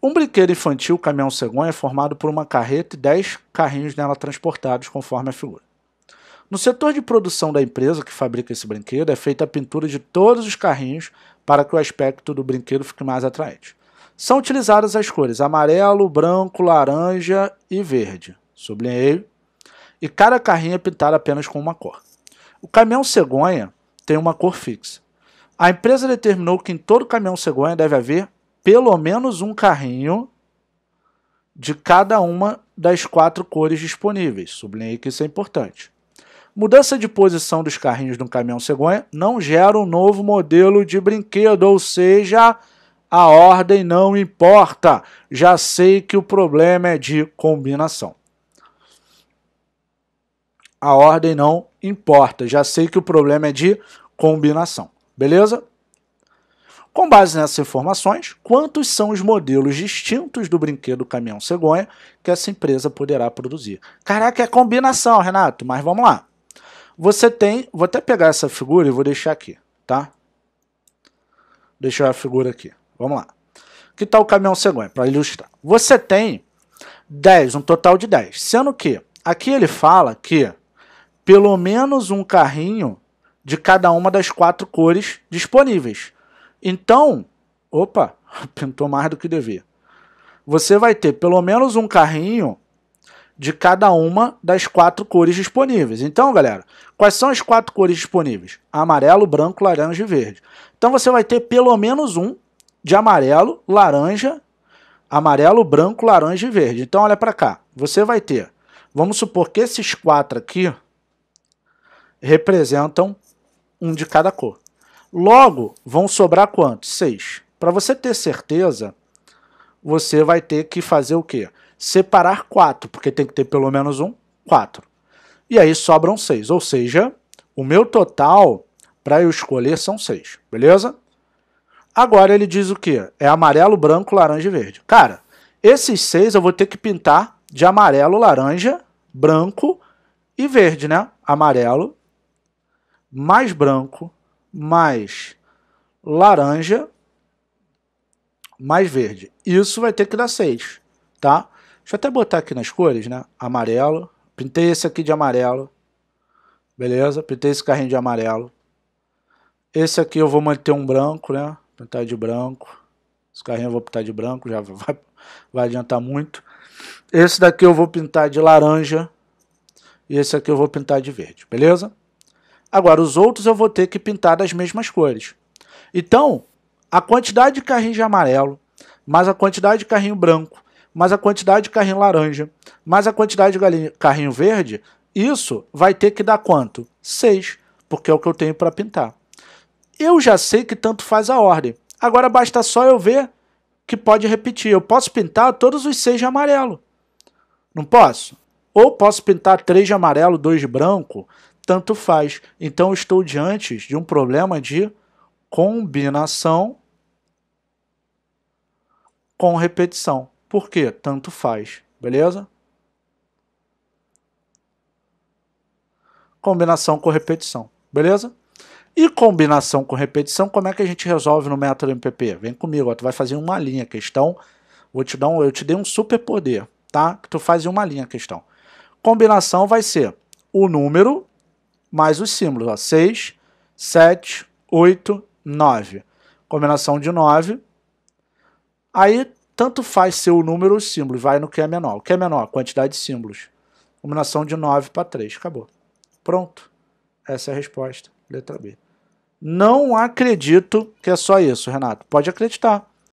Um brinquedo infantil caminhão cegonha é formado por uma carreta e 10 carrinhos nela transportados, conforme a figura. No setor de produção da empresa que fabrica esse brinquedo, é feita a pintura de todos os carrinhos para que o aspecto do brinquedo fique mais atraente. São utilizadas as cores amarelo, branco, laranja e verde, sublinhei, e cada carrinho é pintado apenas com uma cor. O caminhão cegonha tem uma cor fixa. A empresa determinou que em todo caminhão cegonha deve haver pelo menos um carrinho de cada uma das quatro cores disponíveis. Sublinhei que isso é importante. Mudança de posição dos carrinhos de um caminhão cegonha não gera um novo modelo de brinquedo, ou seja, a ordem não importa. Já sei que o problema é de combinação. A ordem não importa. Já sei que o problema é de combinação. Beleza? Com base nessas informações, quantos são os modelos distintos do brinquedo caminhão cegonha que essa empresa poderá produzir? Caraca, é combinação, Renato, mas vamos lá. Você tem, vou até pegar essa figura e vou deixar aqui, tá? Deixar a figura aqui. Vamos lá. Que tal o caminhão cegonha para ilustrar? Você tem 10, um total de 10, sendo que aqui ele fala que pelo menos um carrinho de cada uma das quatro cores disponíveis. Então, opa, pintou mais do que devia. Você vai ter pelo menos um carrinho de cada uma das quatro cores disponíveis. Então, galera, quais são as quatro cores disponíveis? Amarelo, branco, laranja e verde. Então você vai ter pelo menos um de amarelo, laranja, amarelo, branco, laranja e verde. Então olha para cá, você vai ter, vamos supor que esses quatro aqui representam um de cada cor. Logo, vão sobrar quantos? Seis. Para você ter certeza, você vai ter que fazer o quê? Separar quatro, porque tem que ter pelo menos um, quatro. E aí sobram seis, ou seja, o meu total para eu escolher são seis, beleza? Agora ele diz o que? É amarelo, branco, laranja e verde. Cara, esses seis eu vou ter que pintar de amarelo, laranja, branco e verde, né? Amarelo, mais branco, mais laranja mais verde. Isso vai ter que dar 6, tá? Deixa eu até botar aqui nas cores, né? Amarelo. Pintei esse aqui de amarelo. Beleza? Pintei esse carrinho de amarelo. Esse aqui eu vou manter um branco, né? Pintar de branco. Esse carrinho eu vou pintar de branco, já vai, vai adiantar muito. Esse daqui eu vou pintar de laranja. E esse aqui eu vou pintar de verde, beleza? Agora, os outros eu vou ter que pintar das mesmas cores. Então, a quantidade de carrinho de amarelo, mais a quantidade de carrinho branco, mais a quantidade de carrinho laranja, mais a quantidade de carrinho verde, isso vai ter que dar quanto? 6, porque é o que eu tenho para pintar. Eu já sei que tanto faz a ordem. Agora basta só eu ver que pode repetir. Eu posso pintar todos os seis de amarelo. Não posso? Ou posso pintar três de amarelo, dois de branco, tanto faz. Então, estou diante de um problema de combinação com repetição. Por quê? Tanto faz, beleza? Combinação com repetição, beleza? E combinação com repetição, como é que a gente resolve no método MPP? Vem comigo, ó, tu vai fazer uma linha questão. Vou te dar um, eu te dei um super poder, tá? Que tu faz uma linha questão. Combinação vai ser o número mais os símbolos, 6, 7, 8, 9. Combinação de 9. Aí, tanto faz ser o número ou o símbolo, vai no que é menor. O que é menor? Quantidade de símbolos. Combinação de 9 para 3, acabou. Pronto. Essa é a resposta, letra B. Não acredito que é só isso, Renato. Pode acreditar.